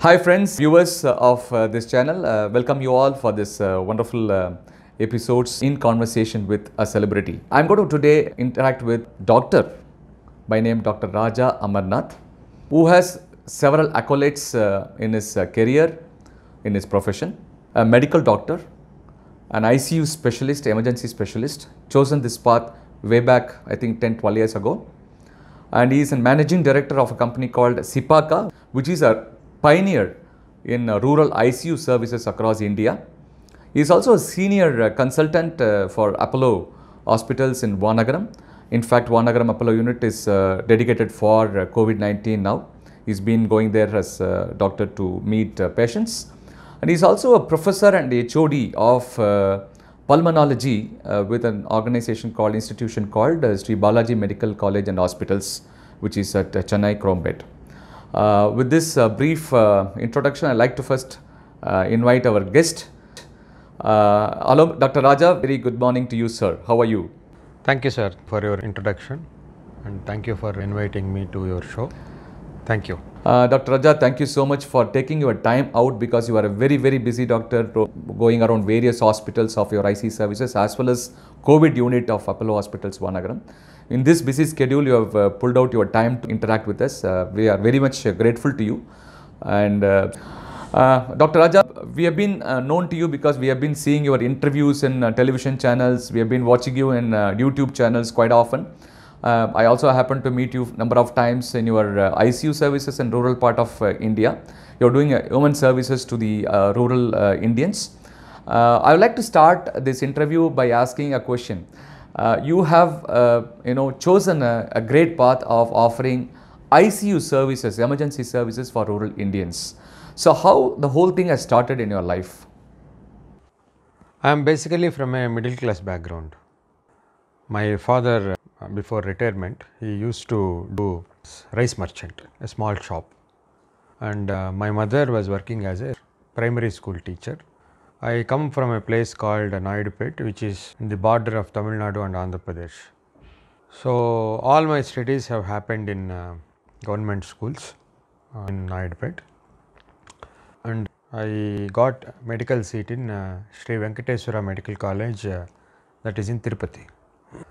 Hi friends, viewers uh, of uh, this channel, uh, welcome you all for this uh, wonderful uh, episodes in conversation with a celebrity. I'm going to today interact with doctor by name Dr. Raja Amarnath who has several accolades uh, in his career, in his profession, a medical doctor, an ICU specialist, emergency specialist, chosen this path way back I think 10-12 years ago and he is a managing director of a company called Sipaka which is a pioneer in uh, rural ICU services across India. He is also a senior uh, consultant uh, for Apollo hospitals in Vanagaram. In fact, Vanagaram Apollo unit is dedicated for COVID-19 now. He's been going there as a doctor to meet patients. And he's also a professor and HOD of pulmonology with an organization called institution called Sri Balaji Medical College and Hospitals which is at Chennai, Chennai Crombet. Uh, with this uh, brief uh, introduction, I'd like to first invite our guest. hello, Dr. Raja, very good morning to you, sir. How are you? Thank you, sir, for your introduction and thank you for inviting me to your show. Thank you. Uh, Dr. Raja, thank you so much for taking your time out because you are a very, very busy doctor going around various hospitals of your IC services as well as COVID unit of Apollo Hospitals, Vanagram. In this busy schedule, you have uh, pulled out your time to interact with us. Uh, we are very much uh, grateful to you. And uh, uh, Dr. Raja, we have been known to you because we have been seeing your interviews in television channels. We have been watching you in YouTube channels quite often. I also happened to meet you number of times in your ICU services in rural part of India. You're doing human services to the rural Indians. Uh, I would like to start this interview by asking a question uh, you have uh, you know chosen a, a, great path of offering ICU services, emergency services for rural Indians. So how the whole thing has started in your life? I am basically from a middle class background. My father uh, before retirement he used to do rice merchant, a small shop and uh, my mother was working as a primary school teacher I come from a place called Naidupet which is in the border of Tamil Nadu and Andhra Pradesh. So, all my studies have happened in uh, government schools uh, in Naidupet and I got medical seat in uh, Sri Venkateswara Medical College uh, that is in Tirupati. You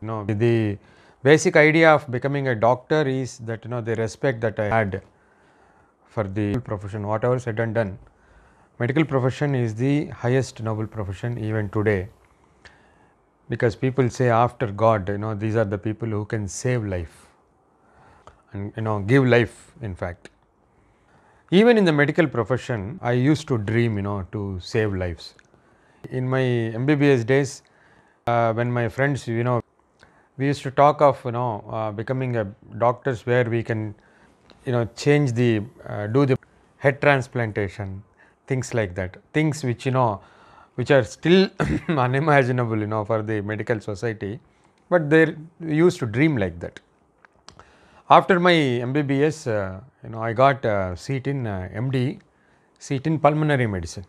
know, the basic idea of becoming a doctor is that you know the respect that I had for the profession whatever said and done medical profession is the highest noble profession even today because people say after God you know these are the people who can save life and you know give life in fact. Even in the medical profession I used to dream you know to save lives. In my MBBS days uh, when my friends you know we used to talk of you know uh, becoming a doctors where we can you know change the uh, do the head transplantation things like that, things which you know which are still unimaginable you know for the medical society, but they used to dream like that. After my MBBS, uh, you know I got a seat in uh, MD, seat in pulmonary medicine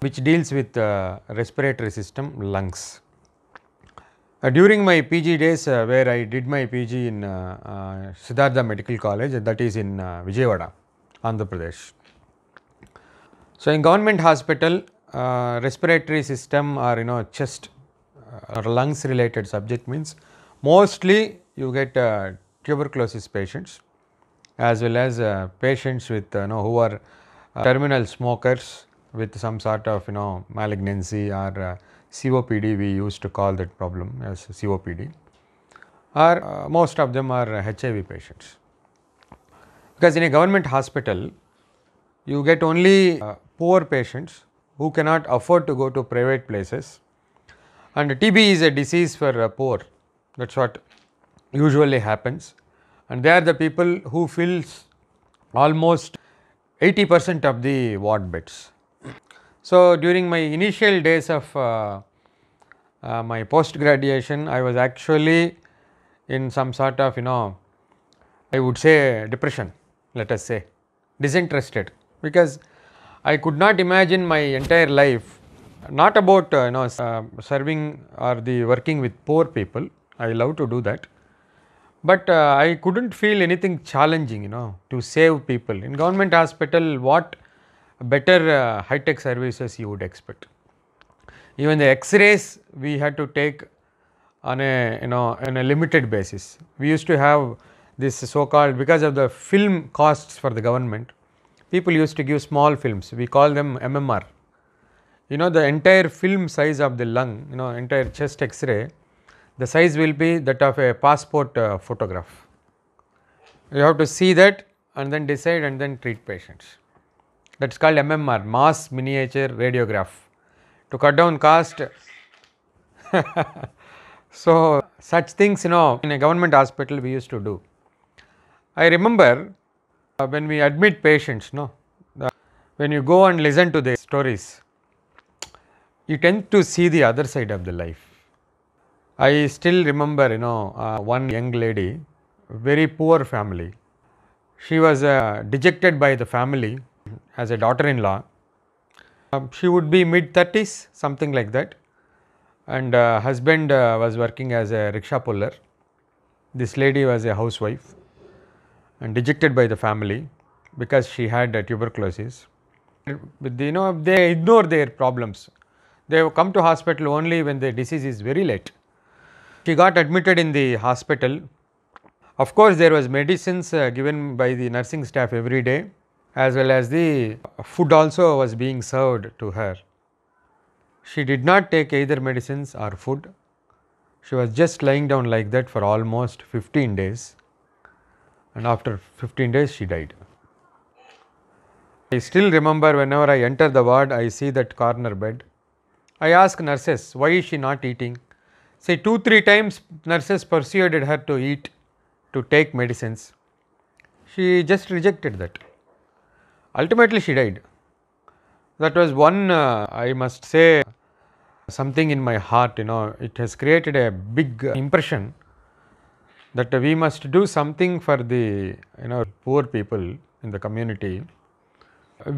which deals with uh, respiratory system lungs. Uh, during my PG days uh, where I did my PG in uh, uh, Siddhartha Medical College that is in uh, Vijayawada, Andhra Pradesh. So, in government hospital uh, respiratory system or you know chest uh, or lungs related subject means mostly you get uh, tuberculosis patients as well as uh, patients with uh, you know who are uh, terminal smokers with some sort of you know malignancy or COPD we used to call that problem as COPD or most of them are HIV patients. Because in a government hospital you get only uh, poor patients who cannot afford to go to private places and TB is a disease for uh, poor that is what usually happens and they are the people who fills almost 80 percent of the ward beds. So, during my initial days of uh, uh, my post graduation I was actually in some sort of you know I would say depression let us say disinterested because I could not imagine my entire life not about uh, you know uh, serving or the working with poor people I love to do that but uh, I could not feel anything challenging you know to save people in government hospital what better uh, high tech services you would expect even the x-rays we had to take on a you know on a limited basis we used to have this so called because of the film costs for the government people used to give small films, we call them MMR. You know the entire film size of the lung, you know entire chest x-ray, the size will be that of a passport uh, photograph. You have to see that and then decide and then treat patients. That is called MMR, mass miniature radiograph. To cut down cost, so such things you know in a government hospital we used to do. I remember uh, when we admit patients, no, uh, when you go and listen to their stories, you tend to see the other side of the life. I still remember, you know, uh, one young lady, very poor family. She was uh, dejected by the family as a daughter-in-law. Um, she would be mid 30s, something like that and uh, husband uh, was working as a rickshaw puller. This lady was a housewife and rejected by the family because she had tuberculosis. But you know they ignore their problems. They come to hospital only when the disease is very late. She got admitted in the hospital. Of course, there was medicines uh, given by the nursing staff every day as well as the food also was being served to her. She did not take either medicines or food. She was just lying down like that for almost 15 days and after 15 days she died. I still remember whenever I enter the ward, I see that corner bed. I ask nurses, why is she not eating? Say two, three times nurses persuaded her to eat, to take medicines. She just rejected that. Ultimately, she died. That was one, uh, I must say, something in my heart, you know, it has created a big impression that we must do something for the you know poor people in the community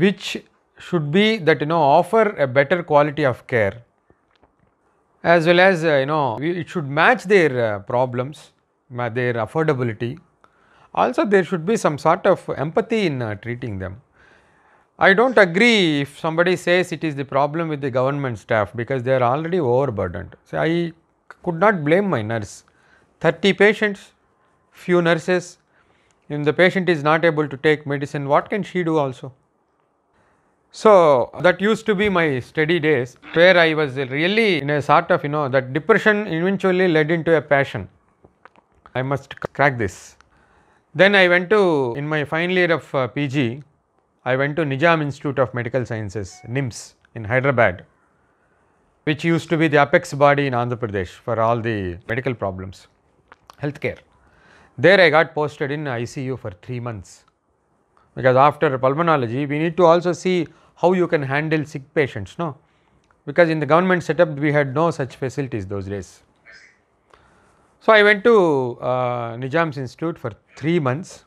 which should be that you know offer a better quality of care as well as uh, you know it should match their uh, problems their affordability also there should be some sort of empathy in uh, treating them i don't agree if somebody says it is the problem with the government staff because they are already overburdened so i could not blame my nurse 30 patients, few nurses, if the patient is not able to take medicine, what can she do also? So, that used to be my study days where I was really in a sort of you know that depression eventually led into a passion. I must crack this. Then I went to in my final year of uh, PG, I went to Nizam Institute of Medical Sciences NIMS in Hyderabad which used to be the apex body in Andhra Pradesh for all the medical problems healthcare. There I got posted in ICU for 3 months because after pulmonology we need to also see how you can handle sick patients no because in the government setup we had no such facilities those days. So, I went to uh, Nijam's institute for 3 months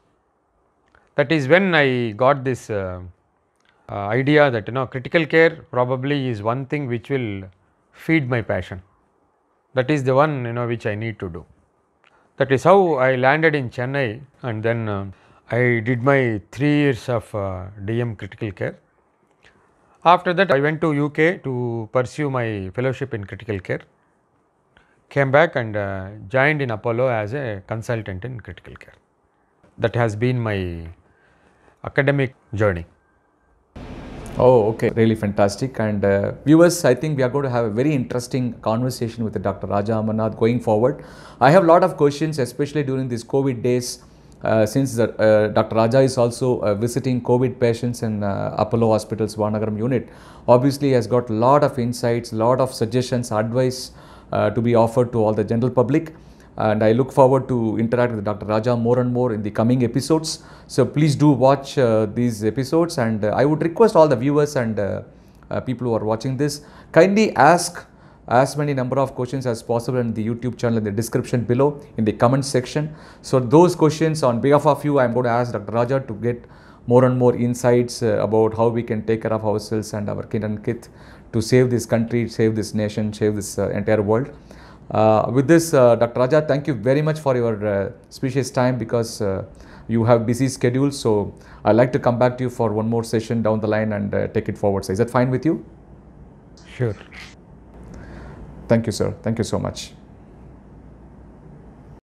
that is when I got this uh, uh, idea that you know critical care probably is one thing which will feed my passion that is the one you know which I need to do. That is how I landed in Chennai and then uh, I did my 3 years of uh, DM critical care. After that I went to UK to pursue my fellowship in critical care, came back and uh, joined in Apollo as a consultant in critical care. That has been my academic journey. Oh, okay. Really fantastic. And uh, viewers, I think we are going to have a very interesting conversation with Dr. Raja Amarnath going forward. I have a lot of questions, especially during these COVID days. Uh, since the, uh, Dr. Raja is also uh, visiting COVID patients in uh, Apollo Hospital's Vanagaram unit, obviously has got lot of insights, lot of suggestions, advice uh, to be offered to all the general public and I look forward to interact with Dr. Raja more and more in the coming episodes. So please do watch uh, these episodes and uh, I would request all the viewers and uh, uh, people who are watching this, kindly ask as many number of questions as possible in the YouTube channel in the description below in the comment section. So those questions on behalf of you, I am going to ask Dr. Raja to get more and more insights uh, about how we can take care of ourselves and our kin and kith to save this country, save this nation, save this uh, entire world. Uh, with this, uh, Dr. Raja, thank you very much for your uh, precious time because you have busy schedule. So I'd like to come back to you for one more session down the line and uh, take it forward. So is that fine with you? Sure. Thank you, sir. Thank you so much.